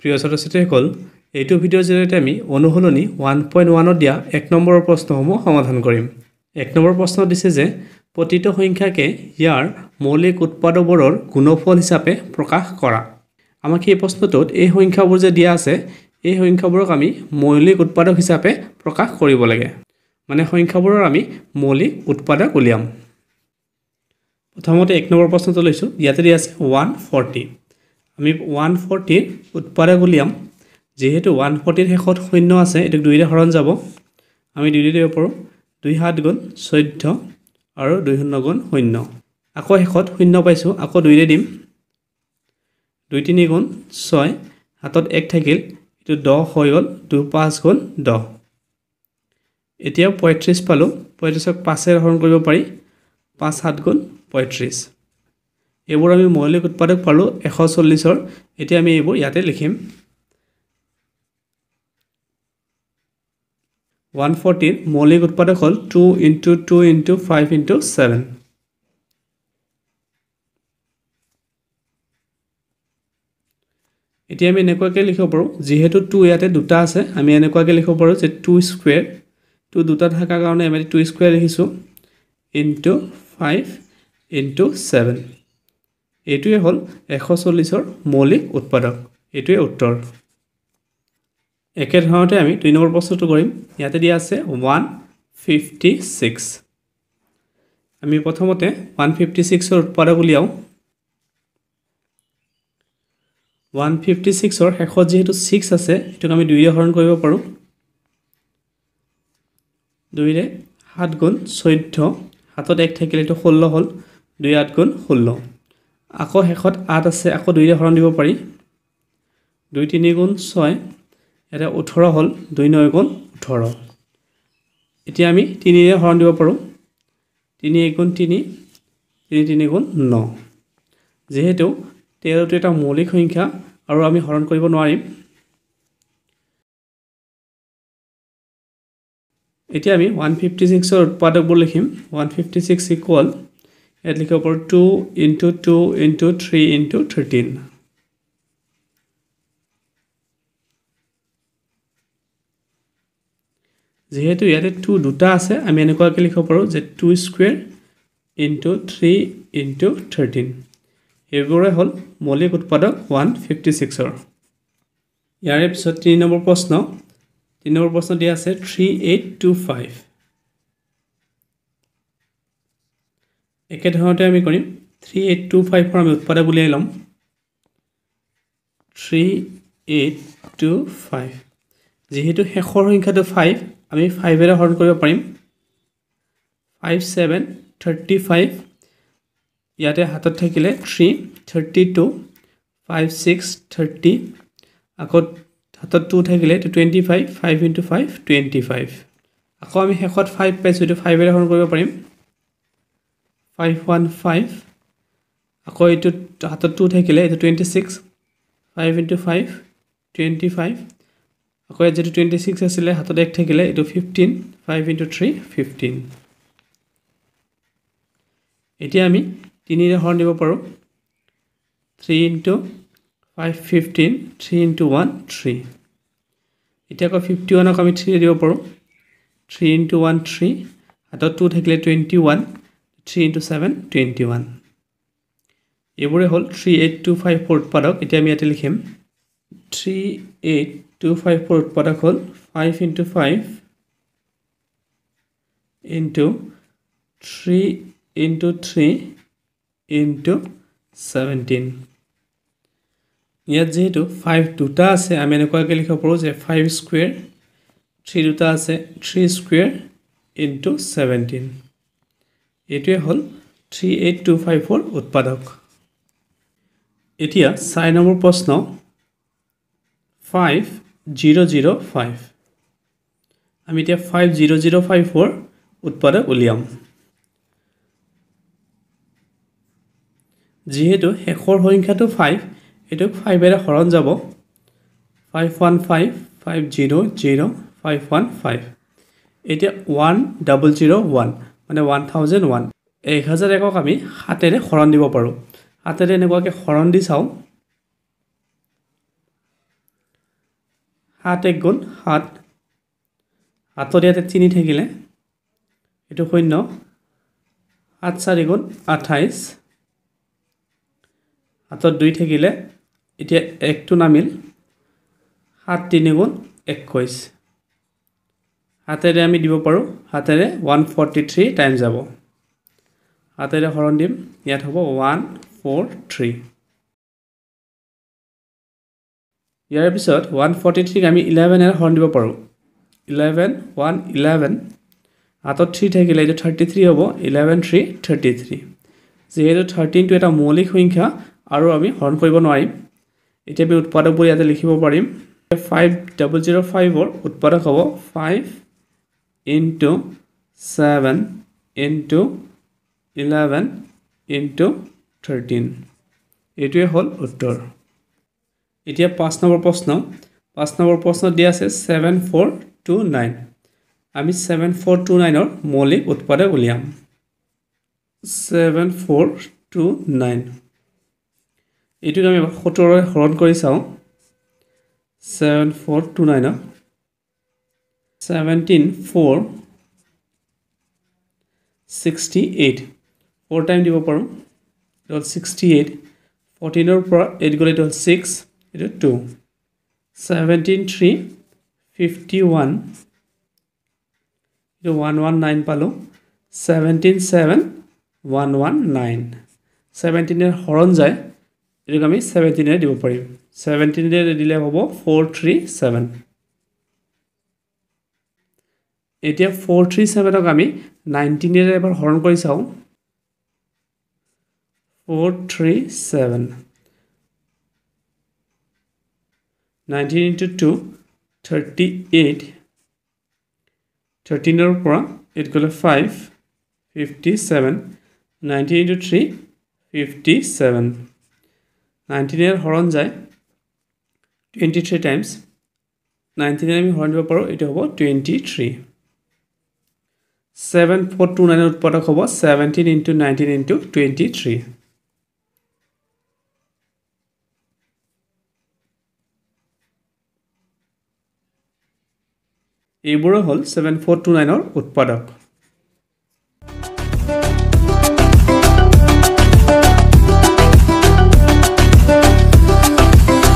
প্ৰিয় ছাত্ৰ ছাত্ৰীসকল এইটো ভিডিঅ'ৰ জৰিয়তে আমি অনুশীলনী ওৱান পইণ্ট ওৱানত দিয়া এক নম্বৰৰ প্ৰশ্নসমূহ সমাধান কৰিম এক নম্বৰ প্ৰশ্ন দিছে যে প্ৰতিত সংখ্যাকে ইয়াৰ মৌলিক উৎপাদবোৰৰ গুণফল হিচাপে প্ৰকাশ কৰা আমাক এই প্ৰশ্নটোত এই সংখ্যাবোৰ যে দিয়া আছে এই সংখ্যাবোৰক আমি মৌলিক উৎপাদক হিচাপে প্ৰকাশ কৰিব লাগে মানে সংখ্যাবোৰৰ আমি মৌলিক উৎপাদক উলিয়াম প্ৰথমতে এক নম্বৰ প্ৰশ্নটো লৈছোঁ ইয়াতে দিয়া আছে ওৱান ফৰ্টি আমি ওৱান ফৰ্টিৰ উৎপাদে উলিয়াম যিহেতু ওৱান ফৰ্টিৰ শেষত শূন্য আছে এইটো দুইৰে হৰণ যাব আমি দুইৰে দিব পাৰোঁ দুই সাত গুণ চৈধ্য আৰু দুই শূন্য গুণ শূন্য আকৌ শেষত শূন্য পাইছোঁ আকৌ দুইৰে দিম দুই তিনি গুণ ছয় হাতত এক থাকিল এইটো দহ হৈ গ'ল দুই পাঁচ গুণ দহ এতিয়া পঁয়ত্ৰিছ পালোঁ পঁয়ত্ৰিছক পাঁচেৰে হৰণ কৰিব পাৰি পাঁচ সাত গুণ পঁয়ত্ৰিছ এইবোৰ আমি মৌলিক উৎপাদক পালোঁ এশ চল্লিছৰ এতিয়া আমি এইবোৰ ইয়াতে লিখিম ওৱান ফৰ্টিন মৌলিক উৎপাদক হ'ল two into two into five into seven এতিয়া আমি এনেকুৱাকৈ লিখিব পাৰোঁ যিহেতু টু ইয়াতে দুটা আছে আমি এনেকুৱাকৈ লিখিব পাৰোঁ যে টু স্কুৱেৰ টু দুটা থকাৰ কাৰণে আমি টু স্কুৱেৰ লিখিছোঁ ইণ্টু ফাইভ ইণ্টু ছেভেন এইটোৱে হ'ল এশ চল্লিছৰ মৌলিক উৎপাদক এইটোৱে উত্তৰ একেধৰণতে আমি দুই নম্বৰ প্ৰশ্নটো কৰিম ইয়াতে দিয়া আছে ওৱান ফিফটি ছিক্স আমি প্ৰথমতে ওৱান ফিফটি ছিক্সৰ উৎপাদক উলিয়াওঁ ওৱান ফিফটি ছিক্সৰ শেষত যিহেতু ছিক্স আছে সেইটোক আমি দুইৰে হৰণ কৰিব পাৰোঁ দুইৰে সাত গুণ চৈধ্য সাতত এক থাকিলে এইটো ষোল্ল হ'ল দুই আঠ গুণ ষোল্ল আকৌ শেষত আঠ আছে আকৌ দুইৰে হৰণ দিব পাৰি দুই তিনি গুণ ছয় এতিয়া ওঠৰ হ'ল দুই ন গুণ ওঠৰ এতিয়া আমি তিনিৰে হৰণ দিব পাৰোঁ তিনি এক গুণ তিনি তিনি তিনি গুণ ন যিহেতু তেৰটো এটা মৌলিক সংখ্যা আৰু আমি হৰণ কৰিব নোৱাৰিম এতিয়া আমি ওৱান ফিফটি ছিক্সৰ উৎপাদকবোৰ লিখিম ওৱান ফিফটি ছিক্স ইকুৱেল ইয়াত লিখিব পাৰোঁ two into two into three into thirteen যিহেতু ইয়াতে টু দুটা আছে আমি এনেকুৱাকৈ লিখিব পাৰোঁ যে two square into three into thirteen সেইবোৰে হ'ল মৌলিক উৎপাদক ওৱান ফিফটি ছিক্সৰ ইয়াৰে পিছত তিনি নম্বৰ প্ৰশ্ন তিনি নম্বৰ প্ৰশ্ন দিয়া আছে থ্ৰী এইট টু ফাইভ একেধৰণতে আমি কৰিম থ্ৰী এইট টু ফাইভৰ আমি উৎপাদক উলিয়াই ল'ম থ্ৰী এইট টু ফাইভ যিহেতু শেষৰ সংখ্যাটো ফাইভ আমি ফাইভেৰে হৰণ কৰিব পাৰিম ফাইভ ছেভেন থাৰ্টি ফাইভ ইয়াতে হাতত থাকিলে three thirty two five six thirty আকৌ হাতত টু থাকিলে এইটো twenty five five into five twenty five আকৌ আমি শেষত ফাইভ পাইছোঁ এইটো ফাইভেৰে হৰণ কৰিব পাৰিম ফাইভ ওৱান ফাইভ আকৌ এইটোত হাতত টু থাকিলে এইটো twenty six five into five twenty five আকৌ ইয়াত যিটো টুৱেণ্টি ছিক্স আছিলে হাতত এক থাকিলে এইটো fifteen five into three fifteen এতিয়া আমি তিনিৰে হৰণ দিব পাৰোঁ three into five fifteen three into one three এতিয়া আকৌ ফিফটি ওৱানক আমি থ্ৰীৰে দিব পাৰোঁ থ্ৰী ইণ্টু ওৱান থ্ৰী হাতত টু থাকিলে twenty one three into seven twenty one এইবোৰে হ'ল three eight two five four উৎপাদক এতিয়া আমি ইয়াতে লিখিম three eight two five four উৎপাদক হ'ল five into five into three into three into seventeen ইয়াত যিহেতু ফাইভ দুটা আছে আমি এনেকুৱাকৈ লিখিব পাৰোঁ যে ফাইভ স্কুৱেৰ থ্ৰী দুটা আছে থ্ৰী স্কুৱেৰ ইণ্টু ছেভেণ্টিন এইটোৱে হ'ল three eight two five four উৎপাদক এতিয়া চাৰি নম্বৰ প্ৰশ্ন ফাইভ জিৰ' জিৰ' ফাইভ আমি এতিয়া five zero' zero' five four উৎপাদক উলিয়াম যিহেতু শেষৰ সংখ্যাটো ফাইভ এইটো ফাইভেৰে হৰণ যাব five one five five zero' zero' five one five এতিয়া ওৱান ডাবল জিৰ' ওৱান মানে ওৱান থাউজেণ্ড ওৱান এক হাজাৰ একক আমি হাতেৰে শৰণ দিব পাৰোঁ হাতেৰে এনেকুৱাকৈ শৰণ দি চাওঁ সাত এক গুণ সাত হাতত ইয়াতে তিনি থাকিলে এইটো শূন্য সাত চাৰি গুণ আঠাইছ হাতত দুই থাকিলে এতিয়া একটো নামিল সাত তিনি গুণ একৈছ হাতেৰে আমি দিব পাৰোঁ হাতেৰে ওৱান ফৰ্টি থ্ৰী টাইম যাব হাতেৰে হৰণ দিম ইয়াত হ'ব ওৱান ফ'ৰ থ্ৰী ইয়াৰ পিছত ওৱান ফৰ্টি থ্ৰীক আমি ইলেভেনেৰে হৰণ দিব পাৰোঁ ইলেভেন ওৱান ইলেভেন হাতত থ্ৰী থাকিলে এইটো থাৰ্টি থ্ৰী হ'ব ইলেভেন থ্ৰী থাৰ্টি থ্ৰী যিহেতু থাৰ্টিনটো এটা মৌলিক সংখ্যা আৰু আমি হৰণ কৰিব নোৱাৰিম এতিয়া আমি উৎপাদকবোৰ ইয়াতে লিখিব পাৰিম ফাইভ ডাবল জিৰ' ফাইভৰ উৎপাদক হ'ব five into seven into eleven into thirteen এইটোৱে হ'ল উত্তৰ এতিয়া পাঁচ নম্বৰ প্ৰশ্ন পাঁচ নম্বৰ প্ৰশ্ন দিয়া আছে ছেভেন ফ'ৰ টু নাইন আমি ছেভেন ফ'ৰ টু নাইনৰ মৌলিক উৎপাদক উলিয়াম ছেভেন ফ'ৰ টু নাইন এইটোক আমি সোতৰৰে হৰণ কৰি চাওঁ ছেভেন ফ'ৰ টু নাইনক 17 4 68 4 টাইম দিব পাৰোঁ এইটো হ'ল ছিক্সটি এইট ফৰ্টিনৰ পৰা এইট গ'লে এইটো হ'ল ছিক্স এইটো two seventeen three fifty one এইটো ওৱান ওৱান নাইন পালোঁ seventeen seven one one nine ছেভেণ্টিনেৰে হৰণ যায় এইটোক আমি ছেভেণ্টিনেৰে দিব পাৰিম ছেভেণ্টিনেৰে দিলে হ'ব ফ'ৰ থ্ৰী ছেভেন এতিয়া ফ'ৰ থ্ৰী চেভেনক আমি নাইণ্টিনেৰে এবাৰ হৰণ কৰি চাওঁ four three seven nineteen into two thirty eight থাৰ্টিনৰ পৰা এইট গ'লে five fifty seven nineteen into three fifty seven নাইণ্টিনেৰে হৰণ যায় টুৱেণ্টি থ্ৰী টাইমছ নাইণ্টিনেৰে আমি হৰণ দিব পাৰোঁ এইটো হ'ব টুৱেণ্টি থ্ৰী 7 4 2 9 উৎপাদক হ'ব 17 ইনটু 19 ইনটু 23 এইবোৰ হ'ল 7 4 2 9 ৰ উৎপাদক